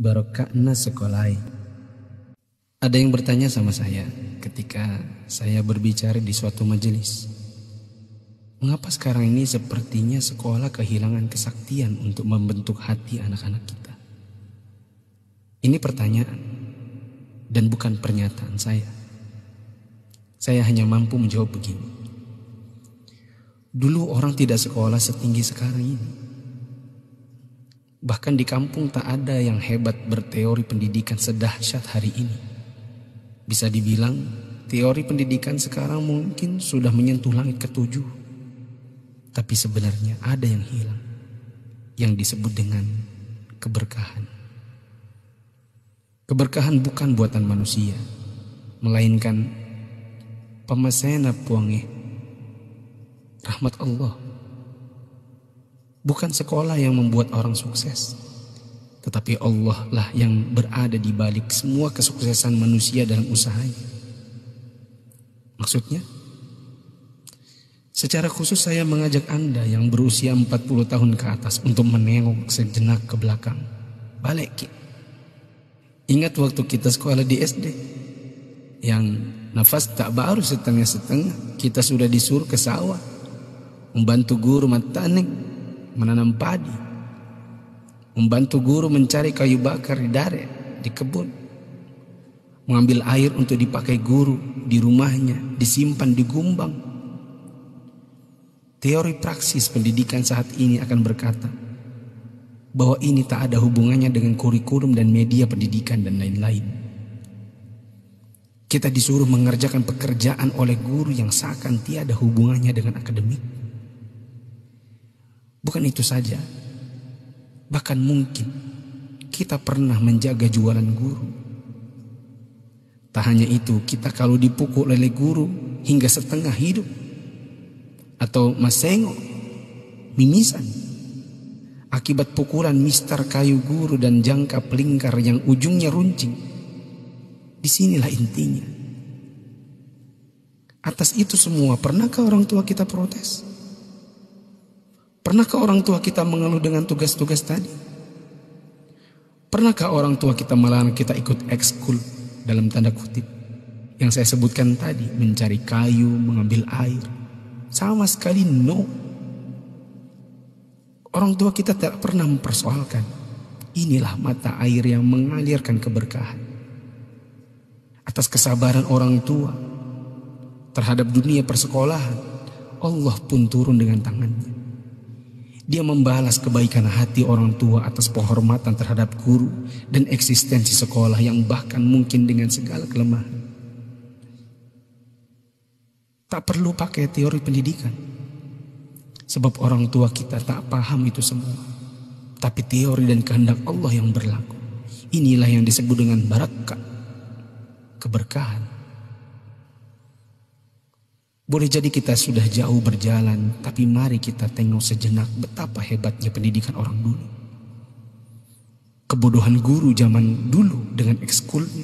barokahna sekolai. Ada yang bertanya sama saya ketika saya berbicara di suatu majelis. Mengapa sekarang ini sepertinya sekolah kehilangan kesaktian untuk membentuk hati anak-anak kita? Ini pertanyaan dan bukan pernyataan saya. Saya hanya mampu menjawab begini. Dulu orang tidak sekolah setinggi sekarang ini. Bahkan di kampung tak ada yang hebat berteori pendidikan sedahsyat hari ini. Bisa dibilang, teori pendidikan sekarang mungkin sudah menyentuh langit ketujuh. Tapi sebenarnya ada yang hilang, yang disebut dengan keberkahan. Keberkahan bukan buatan manusia, melainkan pemasena puangih rahmat Allah Bukan sekolah yang membuat orang sukses. Tetapi Allah lah yang berada di balik semua kesuksesan manusia dalam usahanya. Maksudnya, secara khusus saya mengajak Anda yang berusia 40 tahun ke atas untuk menengok sejenak ke belakang. Balik. Ingat waktu kita sekolah di SD. Yang Nafas tak baru setengah-setengah. Kita sudah disuruh ke sawah. Membantu guru matanik menanam padi, membantu guru mencari kayu bakar di dare, di kebun, mengambil air untuk dipakai guru di rumahnya, disimpan di gumbang. Teori praksis pendidikan saat ini akan berkata bahwa ini tak ada hubungannya dengan kurikulum dan media pendidikan dan lain-lain. Kita disuruh mengerjakan pekerjaan oleh guru yang seakan tiada hubungannya dengan akademik. Bukan itu saja. Bahkan mungkin kita pernah menjaga jualan guru. Tak hanya itu, kita kalau dipukul oleh guru hingga setengah hidup atau masengo, mimisan. Akibat pukulan mister kayu guru dan jangka pelingkar yang ujungnya runcing. Disinilah intinya. Atas itu semua, pernahkah orang tua kita protes? Pernahkah orang tua kita mengeluh dengan tugas-tugas tadi? Pernahkah orang tua kita melarang kita ikut ekskul dalam tanda kutip? Yang saya sebutkan tadi, mencari kayu, mengambil air. Sama sekali no. Orang tua kita tidak pernah mempersoalkan. Inilah mata air yang mengalirkan keberkahan. Atas kesabaran orang tua terhadap dunia persekolahan, Allah pun turun dengan tangannya. Dia membalas kebaikan hati orang tua atas penghormatan terhadap guru dan eksistensi sekolah yang bahkan mungkin dengan segala kelemahan. Tak perlu pakai teori pendidikan. Sebab orang tua kita tak paham itu semua. Tapi teori dan kehendak Allah yang berlaku. Inilah yang disebut dengan barakat. Keberkahan. Boleh jadi kita sudah jauh berjalan, tapi mari kita tengok sejenak betapa hebatnya pendidikan orang dulu. Kebodohan guru zaman dulu dengan ekskulnya,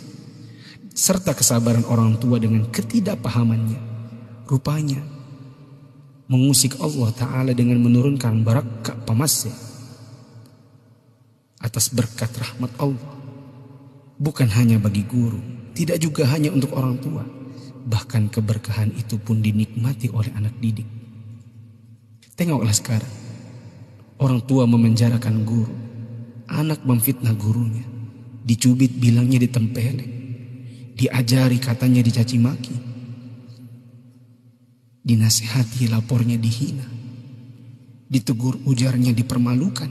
serta kesabaran orang tua dengan ketidakpahamannya. Rupanya, mengusik Allah Ta'ala dengan menurunkan barakah pamasnya atas berkat rahmat Allah. Bukan hanya bagi guru, tidak juga hanya untuk orang tua, Bahkan keberkahan itu pun dinikmati oleh anak didik. Tengoklah sekarang. Orang tua memenjarakan guru. Anak memfitnah gurunya. Dicubit bilangnya ditempel, Diajari katanya dicaci maki. dinasehati lapornya dihina. Ditegur ujarnya dipermalukan.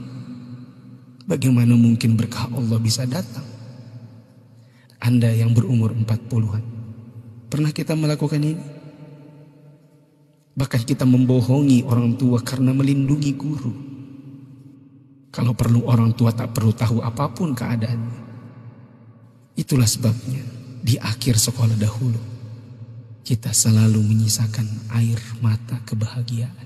Bagaimana mungkin berkah Allah bisa datang? Anda yang berumur empat puluhan. Pernah kita melakukan ini? Bahkan kita membohongi orang tua karena melindungi guru. Kalau perlu orang tua tak perlu tahu apapun keadaannya. Itulah sebabnya di akhir sekolah dahulu kita selalu menyisakan air mata kebahagiaan.